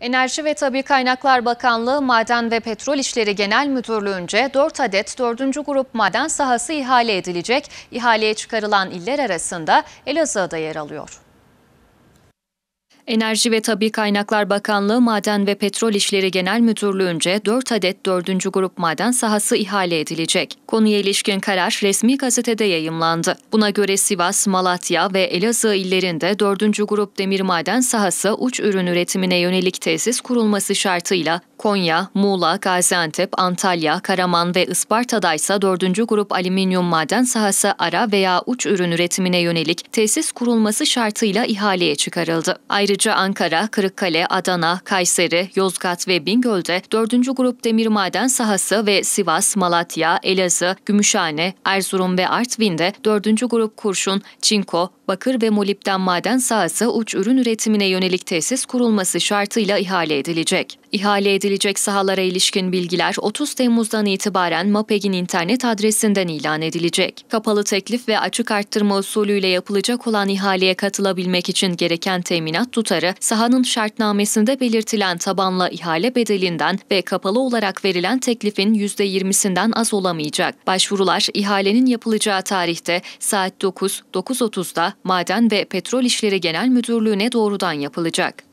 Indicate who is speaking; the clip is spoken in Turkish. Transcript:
Speaker 1: Enerji ve Tabi Kaynaklar Bakanlığı Maden ve Petrol İşleri Genel Müdürlüğü'nce 4 adet 4. grup maden sahası ihale edilecek. İhaleye çıkarılan iller arasında Elazığ'da yer alıyor. Enerji ve Tabi Kaynaklar Bakanlığı Maden ve Petrol İşleri Genel Müdürlüğü'nce 4 adet 4. grup maden sahası ihale edilecek. Konuya ilişkin karar resmi gazetede yayımlandı. Buna göre Sivas, Malatya ve Elazığ illerinde 4. grup demir maden sahası uç ürün üretimine yönelik tesis kurulması şartıyla Konya, Muğla, Gaziantep, Antalya, Karaman ve Isparta'da ise 4. grup alüminyum maden sahası ara veya uç ürün üretimine yönelik tesis kurulması şartıyla ihaleye çıkarıldı. Ayrıca ayrıca Ankara, Kırıkkale, Adana, Kayseri, Yozgat ve Bingöl'de 4. grup demir maden sahası ve Sivas, Malatya, Elazığ, Gümüşhane, Erzurum ve Artvin'de 4. grup kurşun, çinko, bakır ve molibden maden sahası uç ürün üretimine yönelik tesis kurulması şartıyla ihale edilecek. İhale edilecek sahalara ilişkin bilgiler 30 Temmuz'dan itibaren MAPEG'in internet adresinden ilan edilecek. Kapalı teklif ve açık arttırma usulüyle yapılacak olan ihaleye katılabilmek için gereken teminat tutarı, sahanın şartnamesinde belirtilen tabanla ihale bedelinden ve kapalı olarak verilen teklifin %20'sinden az olamayacak. Başvurular ihalenin yapılacağı tarihte saat 9, 9.30'da Maden ve Petrol İşleri Genel Müdürlüğü'ne doğrudan yapılacak.